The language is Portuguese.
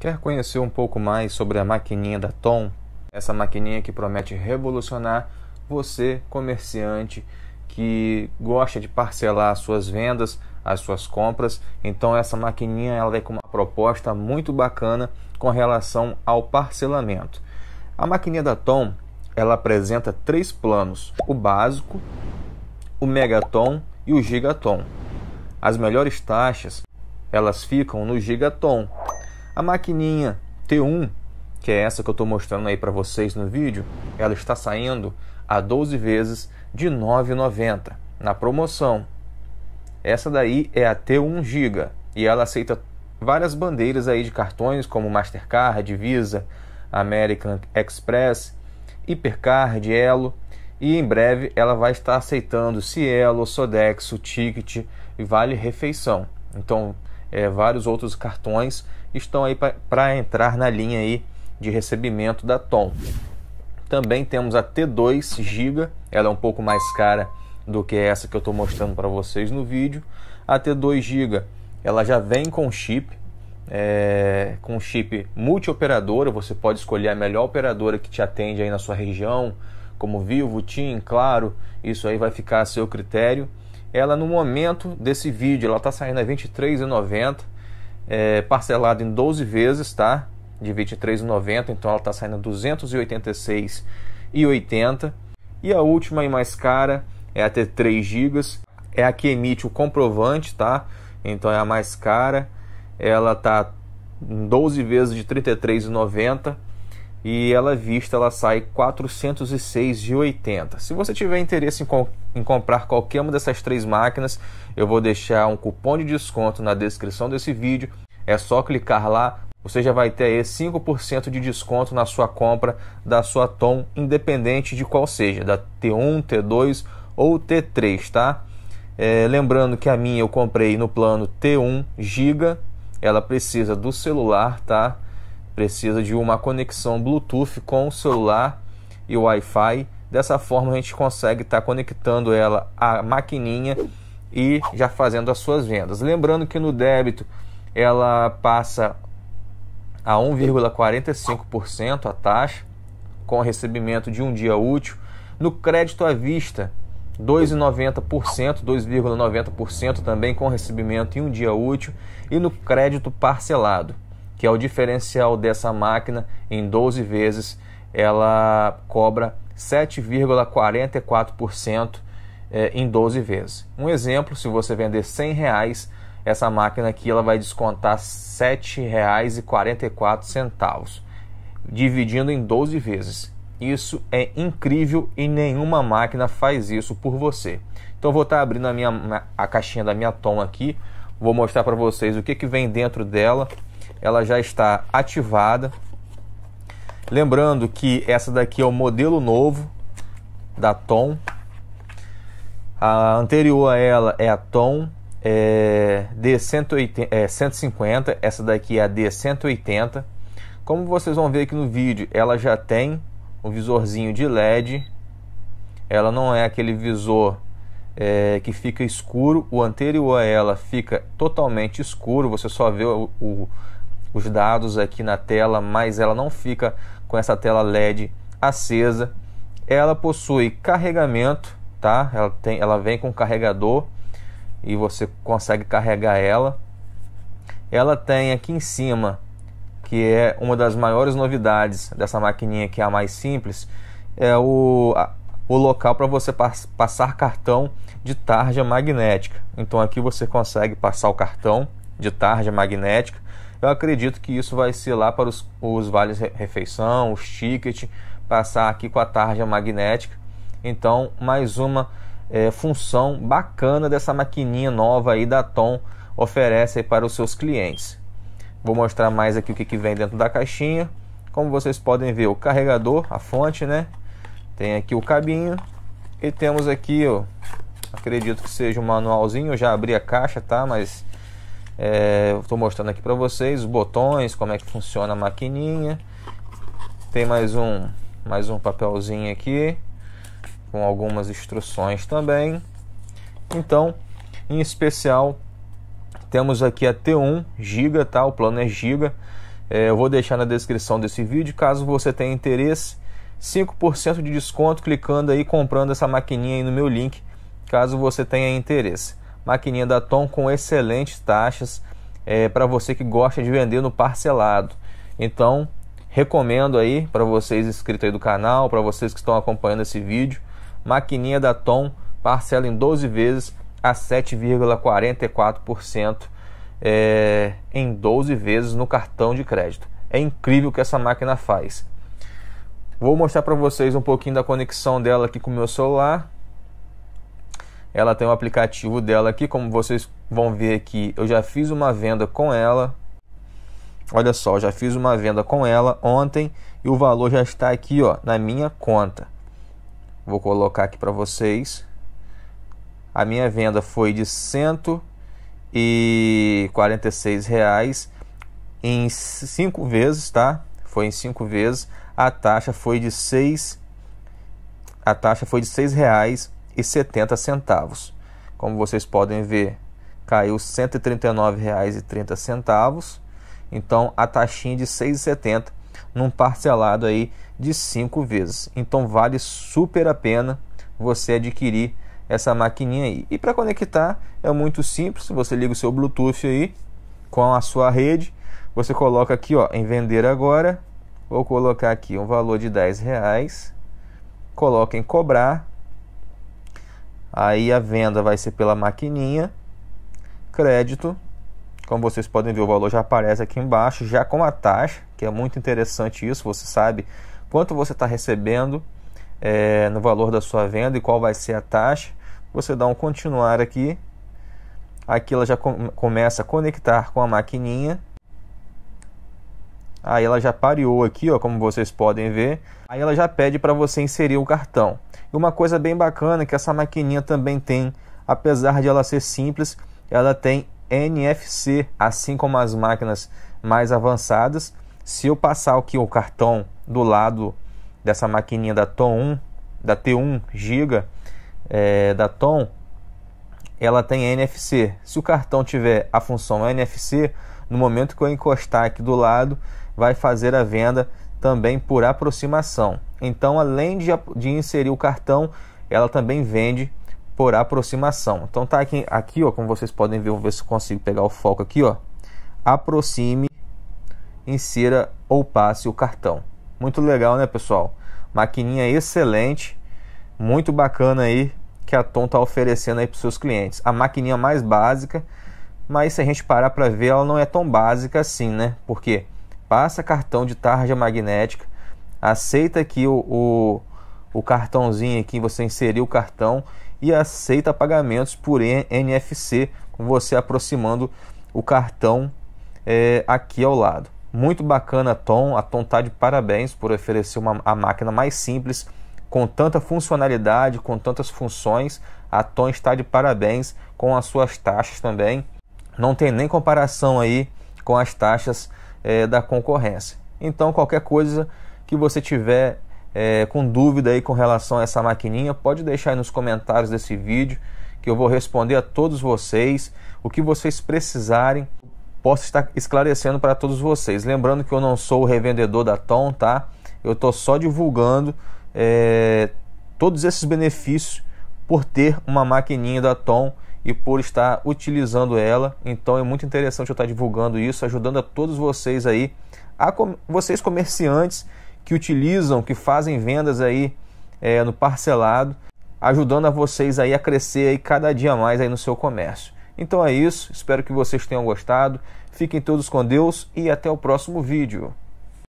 Quer conhecer um pouco mais sobre a maquininha da Tom? Essa maquininha que promete revolucionar você, comerciante, que gosta de parcelar as suas vendas, as suas compras. Então essa maquininha ela vem com uma proposta muito bacana com relação ao parcelamento. A maquininha da Tom, ela apresenta três planos: o básico, o megaton e o gigaton. As melhores taxas, elas ficam no gigaton, a maquininha T1, que é essa que eu estou mostrando aí para vocês no vídeo, ela está saindo a 12 vezes de 9,90 na promoção. Essa daí é a T1 GB e ela aceita várias bandeiras aí de cartões como Mastercard, Visa, American Express, Hipercard, Elo e em breve ela vai estar aceitando Cielo, Sodexo, Ticket e Vale Refeição. Então, é, vários outros cartões estão aí para entrar na linha aí de recebimento da TOM. Também temos a T2 GB, ela é um pouco mais cara do que essa que eu estou mostrando para vocês no vídeo. A T2 GB ela já vem com chip, é, com chip multioperadora, você pode escolher a melhor operadora que te atende aí na sua região, como Vivo, TIM, Claro, isso aí vai ficar a seu critério ela no momento desse vídeo, ela está saindo a R$ 23,90, é, parcelado em 12 vezes, tá? De R$ 23,90, então ela está saindo a R$ 286,80. E a última e mais cara é a T3 GB, é a que emite o comprovante, tá? Então é a mais cara. Ela tá 12 vezes de R$ 33,90 e ela é vista ela sai 406,80. Se você tiver interesse em, co em, comprar qualquer uma dessas três máquinas, eu vou deixar um cupom de desconto na descrição desse vídeo. É só clicar lá, você já vai ter aí 5% de desconto na sua compra da sua Tom, independente de qual seja, da T1, T2 ou T3, tá? É, lembrando que a minha eu comprei no plano T1 Giga, ela precisa do celular, tá? precisa de uma conexão Bluetooth com o celular e o Wi-Fi. Dessa forma a gente consegue estar tá conectando ela à maquininha e já fazendo as suas vendas. Lembrando que no débito ela passa a 1,45% a taxa com recebimento de um dia útil. No crédito à vista, 2,90%, 2,90% também com recebimento em um dia útil e no crédito parcelado, que é o diferencial dessa máquina em 12 vezes, ela cobra 7,44% eh, em 12 vezes. Um exemplo, se você vender 100 reais, essa máquina aqui ela vai descontar R$ 7,44, dividindo em 12 vezes. Isso é incrível e nenhuma máquina faz isso por você. Então vou estar abrindo a minha a caixinha da minha Tom aqui, vou mostrar para vocês o que, que vem dentro dela ela já está ativada. Lembrando que essa daqui é o modelo novo da Tom. A anterior a ela é a Tom é, D180, é, 150, essa daqui é a D180. Como vocês vão ver aqui no vídeo, ela já tem um visorzinho de LED. Ela não é aquele visor é, que fica escuro. O anterior a ela fica totalmente escuro. Você só vê o, o, os dados aqui na tela, mas ela não fica com essa tela LED acesa. Ela possui carregamento, tá? Ela, tem, ela vem com carregador e você consegue carregar ela. Ela tem aqui em cima, que é uma das maiores novidades dessa maquininha que é a mais simples, é o, a, o local para você passar cartão de tarja magnética. Então aqui você consegue passar o cartão de tarja magnética eu acredito que isso vai ser lá para os, os vales refeição, os tickets, passar aqui com a tarja magnética. Então, mais uma é, função bacana dessa maquininha nova aí da Tom oferece para os seus clientes. Vou mostrar mais aqui o que, que vem dentro da caixinha. Como vocês podem ver, o carregador, a fonte, né? Tem aqui o cabinho e temos aqui, ó, acredito que seja um manualzinho. Eu já abri a caixa, tá? Mas é, Estou mostrando aqui para vocês os botões, como é que funciona a maquininha. Tem mais um, mais um papelzinho aqui com algumas instruções também. Então, em especial, temos aqui a T1 Giga, tá? O plano é Giga. É, eu vou deixar na descrição desse vídeo, caso você tenha interesse. 5% de desconto clicando aí comprando essa maquininha aí no meu link, caso você tenha interesse maquininha da Tom com excelentes taxas é, para você que gosta de vender no parcelado. Então, recomendo aí para vocês inscritos aí do canal, para vocês que estão acompanhando esse vídeo, maquininha da Tom parcela em 12 vezes a 7,44% é, em 12 vezes no cartão de crédito. É incrível o que essa máquina faz. Vou mostrar para vocês um pouquinho da conexão dela aqui com o meu celular. Ela tem o um aplicativo dela aqui, como vocês vão ver aqui, eu já fiz uma venda com ela. Olha só, já fiz uma venda com ela ontem e o valor já está aqui, ó, na minha conta. Vou colocar aqui para vocês. A minha venda foi de 146 reais em cinco vezes, tá? Foi em cinco vezes. A taxa foi de seis. A taxa foi de seis reais e setenta centavos. Como vocês podem ver, caiu R$ 139,30. Então a taxinha de 6,70 num parcelado aí de 5 vezes. Então vale super a pena você adquirir essa maquininha aí. E para conectar é muito simples, você liga o seu Bluetooth aí com a sua rede, você coloca aqui, ó, em vender agora, vou colocar aqui um valor de 10 reais, coloca em cobrar Aí a venda vai ser pela maquininha, crédito. Como vocês podem ver, o valor já aparece aqui embaixo, já com a taxa, que é muito interessante isso. Você sabe quanto você está recebendo é, no valor da sua venda e qual vai ser a taxa. Você dá um continuar aqui. Aqui ela já com começa a conectar com a maquininha Aí ela já pareou aqui, ó, como vocês podem ver. Aí ela já pede para você inserir o cartão. E uma coisa bem bacana que essa maquininha também tem, apesar de ela ser simples, ela tem NFC, assim como as máquinas mais avançadas. Se eu passar aqui o cartão do lado dessa maquininha da Tom 1, da T1 Giga, é, da Tom, ela tem NFC. Se o cartão tiver a função NFC, no momento que eu encostar aqui do lado, vai fazer a venda também por aproximação. Então, além de, de inserir o cartão, ela também vende por aproximação. Então tá aqui, aqui ó, como vocês podem ver, vou ver se consigo pegar o foco aqui, ó. Aproxime, insira ou passe o cartão. Muito legal, né, pessoal? Maquininha excelente, muito bacana aí que a Tom tá oferecendo aí para seus clientes. A maquininha mais básica, mas se a gente parar para ver, ela não é tão básica assim, né? Porque quê? passa cartão de tarja magnética, aceita aqui o, o, o cartãozinho aqui, você inseriu o cartão e aceita pagamentos por NFC, com você aproximando o cartão é, aqui ao lado. Muito bacana a Tom, a Tom está de parabéns por oferecer uma a máquina mais simples, com tanta funcionalidade, com tantas funções. A Tom está de parabéns com as suas taxas também. Não tem nem comparação aí com as taxas é, da concorrência. Então, qualquer coisa que você tiver é, com dúvida aí com relação a essa maquininha, pode deixar aí nos comentários desse vídeo que eu vou responder a todos vocês. O que vocês precisarem, posso estar esclarecendo para todos vocês. Lembrando que eu não sou o revendedor da Tom, tá? Eu estou só divulgando é, todos esses benefícios por ter uma maquininha da Tom e por estar utilizando ela. Então é muito interessante eu estar divulgando isso, ajudando a todos vocês aí, a com... vocês comerciantes que utilizam, que fazem vendas aí é, no parcelado, ajudando a vocês aí a crescer aí cada dia mais aí no seu comércio. Então é isso, espero que vocês tenham gostado. Fiquem todos com Deus e até o próximo vídeo.